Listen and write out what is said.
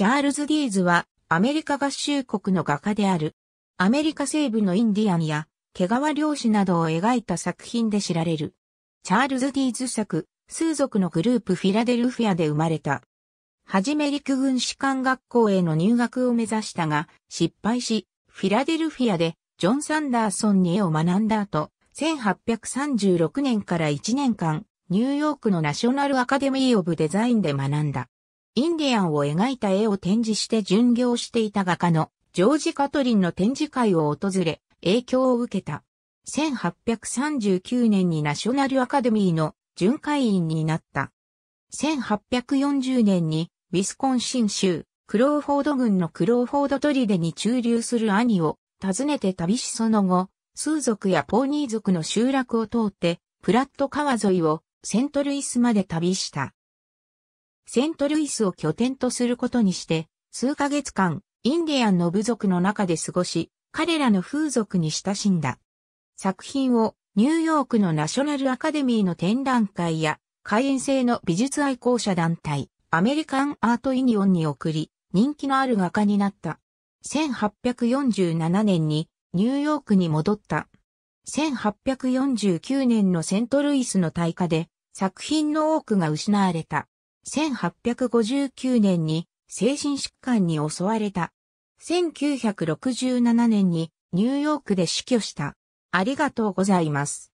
チャールズ・ディーズはアメリカ合衆国の画家である。アメリカ西部のインディアンや毛皮漁師などを描いた作品で知られる。チャールズ・ディーズ作、数族のグループフィラデルフィアで生まれた。はじめ陸軍士官学校への入学を目指したが、失敗し、フィラデルフィアでジョン・サンダーソンに絵を学んだ後、1836年から1年間、ニューヨークのナショナルアカデミー・オブ・デザインで学んだ。インディアンを描いた絵を展示して巡業していた画家のジョージ・カトリンの展示会を訪れ、影響を受けた。1839年にナショナルアカデミーの巡回員になった。1840年にウィスコンシン州クローフォード郡のクローフォード砦に駐留する兄を訪ねて旅しその後、数族やポーニー族の集落を通ってプラット川沿いをセントルイスまで旅した。セントルイスを拠点とすることにして、数ヶ月間、インディアンの部族の中で過ごし、彼らの風俗に親しんだ。作品をニューヨークのナショナルアカデミーの展覧会や、会員制の美術愛好者団体、アメリカンアートユニオンに送り、人気のある画家になった。1847年にニューヨークに戻った。1849年のセントルイスの大火で作品の多くが失われた。1859年に精神疾患に襲われた。1967年にニューヨークで死去した。ありがとうございます。